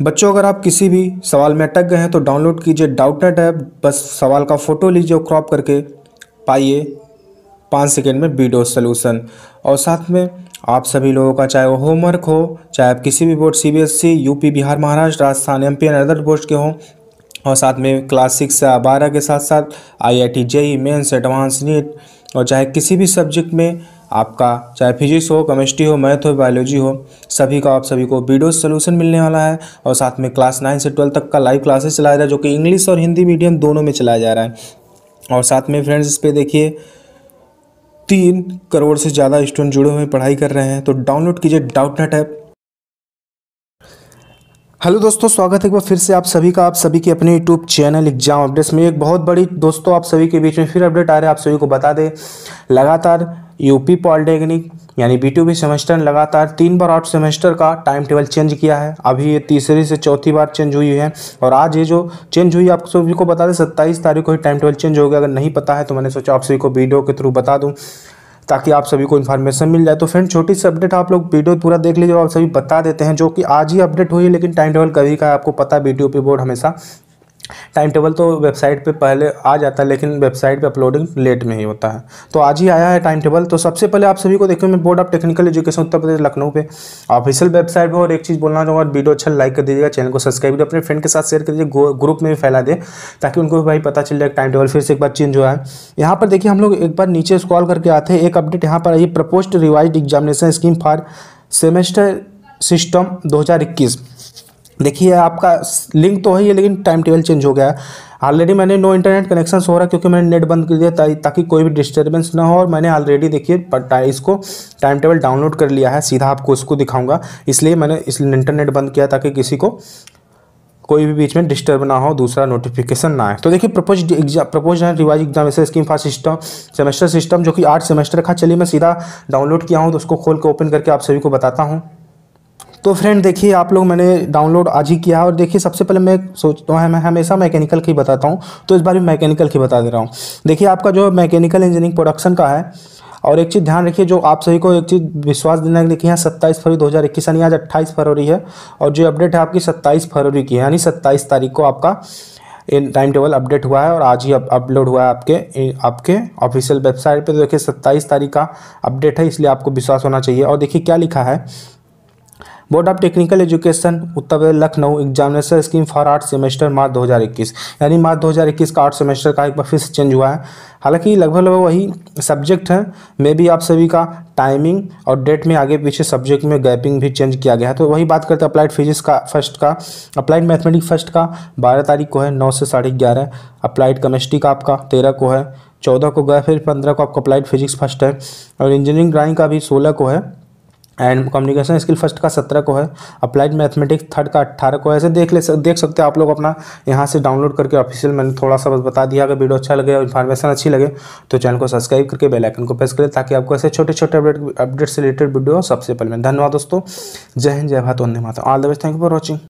बच्चों अगर आप किसी भी सवाल में अटक गए हैं तो डाउनलोड कीजिए डाउटनेट ऐप बस सवाल का फ़ोटो लीजिए और क्रॉप करके पाइए पाँच सेकेंड में वीडियो सोल्यूशन और साथ में आप सभी लोगों का चाहे वो होमवर्क हो चाहे आप किसी भी board CBSE UP e, Bihar Maharashtra Rajasthan M P other board के हों और साथ में क्लास सिक्स या बारह के साथ साथ I I T JEE mains advance NEET और चाहे किसी भी सब्जेक्ट में आपका चाहे फिजिक्स हो केमिस्ट्री हो मैथ हो बायोलॉजी हो सभी का आप सभी को वीडियो सोल्यूशन मिलने वाला है और साथ में क्लास नाइन से ट्वेल्व तक का लाइव क्लासेस चलाया जा रहा है जो कि इंग्लिश और हिंदी मीडियम दोनों में चलाया जा रहा है और साथ में फ्रेंड्स इस पर देखिए तीन करोड़ से ज़्यादा स्टूडेंट जुड़े हुए पढ़ाई कर रहे हैं तो डाउनलोड कीजिए डाउट नेट ऐप हेलो दोस्तों स्वागत है एक बार फिर से आप सभी का आप सभी के अपने यूट्यूब चैनल एग्जाम अपडेट्स में एक बहुत बड़ी दोस्तों आप सभी के बीच में फिर अपडेट आ रहे हैं आप सभी को बता दें लगातार यूपी पॉलिटेक्निक यानी बी टू बी सेमेस्टर ने लगातार तीन बार आउट सेमेस्टर का टाइम टेबल चेंज किया है अभी ये तीसरी से चौथी बार चेंज हुई है और आज ये जो चेंज हुई आप सभी को बता दें सत्ताईस तारीख को ही टाइम टेबल चेंज हो गया अगर नहीं पता है तो मैंने सोचा आप सभी को वीडियो के थ्रू बता दूँ ताकि आप सभी को इन्फॉर्मेशन मिल जाए तो फ्रेंड छोटी सी अपडेट आप लोग वीडियो पूरा देख लीजिए और सभी बता देते हैं जो कि आज ही अपडेट हुई है लेकिन टाइम टेबल कभी का आपको पता है बी टी बोर्ड हमेशा टाइम टेबल तो वेबसाइट पे पहले आ जाता है लेकिन वेबसाइट पे अपलोडिंग लेट में ही होता है तो आज ही आया है टाइम टेबल तो सबसे पहले आप सभी को देखो मैं board of technical education Uttar Pradesh Lucknow पे ऑफिशियल वेबसाइट पर और एक चीज़ बोलना चाहूँगा वीडियो अच्छा लाइक कर दीजिएगा चैनल को सब्सक्राइब करिए अपने फ्रेंड के साथ शेयर कर दीजिए ग्रुप में भी फैला दे ताकि उनको भी भाई पता चल जाए टाइम टेबल फिर से एक बार चेंज हुआ है यहाँ पर देखिए हम लोग एक बार नीचे स्कॉल करके आते हैं एक अपडेट यहाँ पर I proposed revised examination scheme for semester system दो देखिए आपका लिंक तो है ही लेकिन टाइम टेबल चेंज हो गया है ऑलरेडी मैंने नो इंटरनेट कनेक्शन हो रहा है क्योंकि मैंने नेट बंद कर दिया ताकि कोई भी डिस्टर्बेंस ना हो और मैंने ऑलरेडी देखिए इसको टाइम टेबल डाउनलोड कर लिया है सीधा आपको इसको दिखाऊंगा इसलिए मैंने इस इंटरनेट बंद किया ताकि किसी को कोई भी बीच में डिस्टर्ब ना हो दूसरा नोटिफिकेशन ना आए तो देखिए propose exam propose and revise exam ऐसे scheme for system semester system जो कि आठ सेमेस्टर का चलिए मैं सीधा डाउनलोड किया हूँ तो उसको खोल के ओपन करके आप सभी को बताता हूँ तो फ्रेंड देखिए आप लोग मैंने डाउनलोड आज ही किया है और देखिए सबसे पहले मैं सोचता तो हूँ मैं हमेशा मैकेनिकल की बताता हूँ तो इस बार भी मैकेनिकल की बता दे रहा हूँ देखिए आपका जो मैकेनिकल इंजीनियरिंग प्रोडक्शन का है और एक चीज़ ध्यान रखिए जो आप सभी को एक चीज़ विश्वास देना है देखिए यहाँ सत्ताईस फरवरी दो हज़ार इक्कीस यानी आज अट्ठाईस फरवरी है और जो अपडेट है आपकी सत्ताईस फरवरी की है यानी सत्ताईस तारीख को आपका टाइम टेबल अपडेट हुआ है और आज ही अपलोड हुआ है आपके आपके ऑफिशियल वेबसाइट पे तो देखिए सत्ताईस तारीख का अपडेट है इसलिए आपको विश्वास होना चाहिए और देखिए क्या लिखा है board of technical education Uttar Pradesh Lucknow examination scheme for आठ सेमेस्टर मार्च 2021 यानी मार्च 2021 का आठ सेमेस्टर का एक बार फिर से चेंज हुआ है हालांकि लगभग लगभग वही सब्जेक्ट है मे बी आप सभी का टाइमिंग और डेट में आगे पीछे सब्जेक्ट में गैपिंग भी चेंज किया गया है तो वही बात करते हैं अप्लाइड फिजिक्स का फर्स्ट का अप्लाइड मैथमेटिक्स फर्स्ट का बारह तारीख को है नौ से साढ़े ग्यारह अप्लाइड केमिस्ट्री का आपका तेरह को है चौदह को गया फिर पंद्रह को आपका अप्लाइड फिजिक्स फर्स्ट है और इंजीनियरिंग ड्राइंग का भी सोलह को है एंड कम्युनिकेशन स्किल फर्स्ट का सत्रह को है अप्लाइड मैथमेटिक्स थर्ड का अट्ठारह को है ऐसे देख ले देख सकते हैं आप लोग अपना यहाँ से डाउनलोड करके ऑफिशियल मैंने थोड़ा सा बस बता दिया अगर वीडियो अच्छा लगे और इन्फॉर्मेशन अच्छी लगे तो चैनल को सब्सक्राइब करके बेल आइकन को प्रेस करें ताकि आपको ऐसे छोटे छोटे अपडेट अपडेट से रिलेटेड वीडियो सबसे पहले धन्यवाद दोस्तों जय हिंद जय भारत वंदे माता all the best thank you for watching